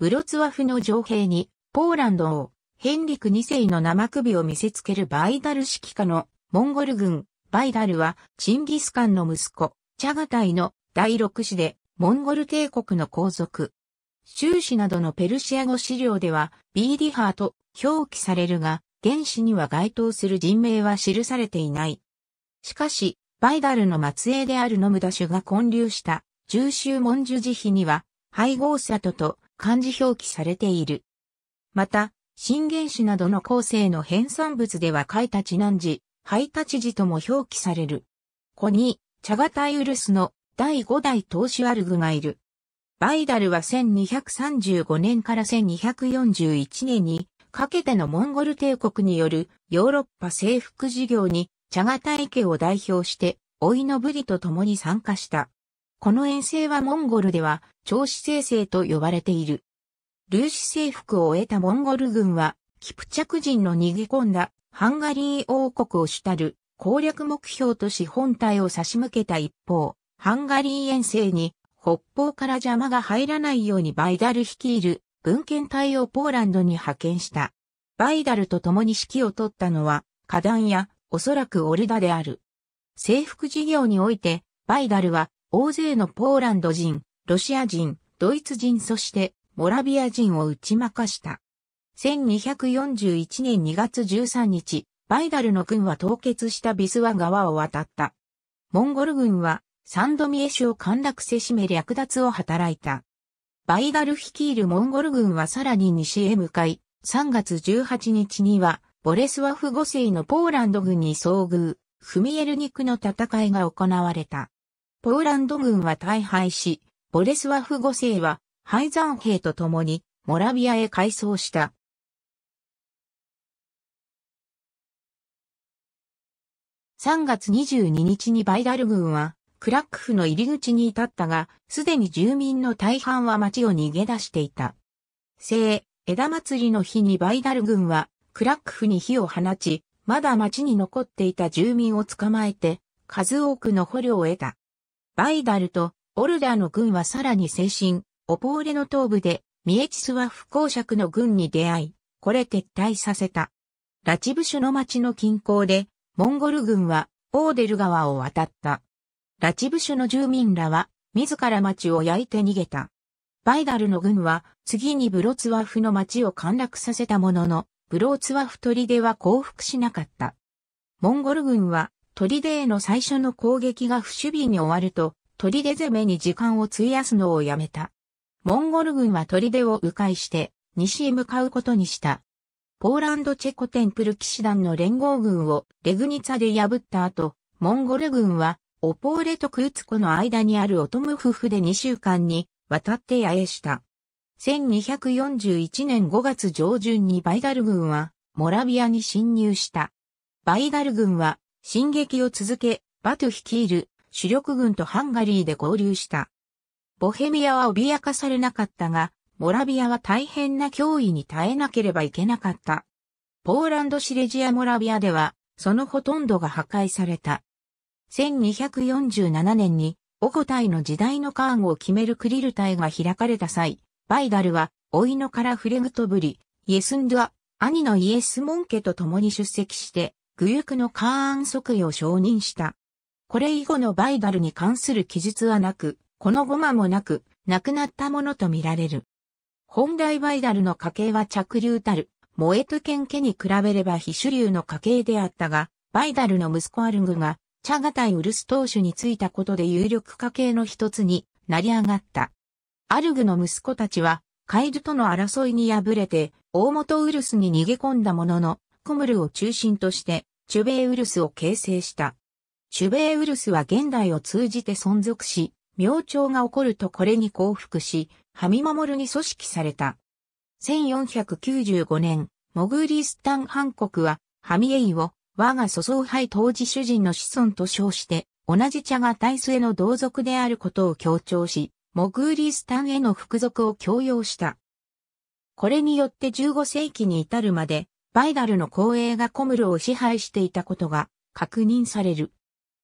ブロツワフの城兵に、ポーランド王、ヘンリク2世の生首を見せつけるバイダル指揮下のモンゴル軍、バイダルはチンギスカンの息子、チャガタイの第六子で、モンゴル帝国の皇族。州史などのペルシア語資料では、ビーディハーと表記されるが、原始には該当する人名は記されていない。しかし、バイダルの末裔であるノムダシュが混流した、重州文殊慈悲には、配合里と漢字表記されている。また、新元種などの後世の編纂物では書いた地難字、配達字とも表記される。子に、茶ガタイウルスの第5代当主アルグがいる。バイダルは1235年から1241年にかけてのモンゴル帝国によるヨーロッパ征服事業に茶ガタイ家を代表して、老いのブリと共に参加した。この遠征はモンゴルでは、長子生成と呼ばれている。ルーシ征服を得たモンゴル軍は、キプチャク人の逃げ込んだハンガリー王国を主たる攻略目標とし本体を差し向けた一方、ハンガリー遠征に北方から邪魔が入らないようにバイダル率いる文献隊をポーランドに派遣した。バイダルと共に指揮を取ったのは、花壇やおそらくオルダである。征服事業において、バイダルは大勢のポーランド人、ロシア人、ドイツ人そしてモラビア人を打ち負かした。1241年2月13日、バイダルの軍は凍結したビスワ川を渡った。モンゴル軍はサンドミエ市を陥落せしめ略奪を働いた。バイダル率いるモンゴル軍はさらに西へ向かい、3月18日にはボレスワフ5世のポーランド軍に遭遇、フミエルニクの戦いが行われた。ポーランド軍は大敗し、ボレスワフ5世は敗山兵と共にモラビアへ改装した。3月22日にバイダル軍はクラックフの入り口に至ったが、すでに住民の大半は町を逃げ出していた。聖、枝祭りの日にバイダル軍はクラックフに火を放ち、まだ町に残っていた住民を捕まえて、数多くの捕虜を得た。バイダルとオルダーの軍はさらに精神、オポーレの東部で、ミエチスは不公爵の軍に出会い、これ撤退させた。ラチブシュの町の近郊で、モンゴル軍は、オーデル川を渡った。ラチブシュの住民らは、自ら町を焼いて逃げた。バイダルの軍は、次にブロツワフの町を陥落させたものの、ブロツワフ砦は降伏しなかった。モンゴル軍は、砦への最初の攻撃が不守備に終わると、砦攻めに時間を費やすのをやめた。モンゴル軍は砦を迂回して、西へ向かうことにした。ポーランドチェコテンプル騎士団の連合軍をレグニツァで破った後、モンゴル軍はオポーレとクーツコの間にあるオトムフフで2週間に渡って野営した。1241年5月上旬にバイダル軍はモラビアに侵入した。バイダル軍は進撃を続け、バトゥ率いる主力軍とハンガリーで合流した。ボヘミアは脅かされなかったが、モラビアは大変な脅威に耐えなければいけなかった。ポーランドシレジア・モラビアでは、そのほとんどが破壊された。1247年に、オコタイの時代のカーンを決めるクリル隊が開かれた際、バイダルは、老いのカラフレグトブリ、イエスンドゥア、兄のイエスモン家と共に出席して、具クのカーン即位を承認した。これ以後のバイダルに関する記述はなく、このゴマもなく、亡くなったものとみられる。本来バイダルの家系は着流たる、モエト県家に比べれば非主流の家系であったが、バイダルの息子アルグが、チャガタイウルス当主についたことで有力家系の一つになり上がった。アルグの息子たちは、カイルとの争いに敗れて、大元ウルスに逃げ込んだものの、コムルを中心として、チュベイウルスを形成した。チュベイウルスは現代を通じて存続し、明朝が起こるとこれに降伏し、ハミマモルに組織された。1495年、モグーリスタンハン国は、ハミエイを、我が祖宗派当時主人の子孫と称して、同じ茶が大数への同族であることを強調し、モグーリースタンへの服属を強要した。これによって15世紀に至るまで、バイダルの後衛がコムルを支配していたことが確認される。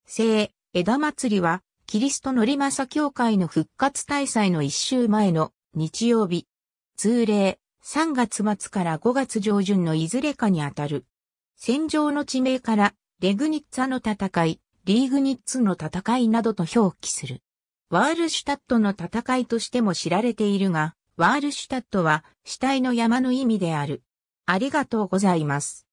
聖、枝祭りは、キリストのリマサ教会の復活大祭の一週前の日曜日。通例、3月末から5月上旬のいずれかにあたる。戦場の地名から、レグニッツァの戦い、リーグニッツの戦いなどと表記する。ワールシュタットの戦いとしても知られているが、ワールシュタットは死体の山の意味である。ありがとうございます。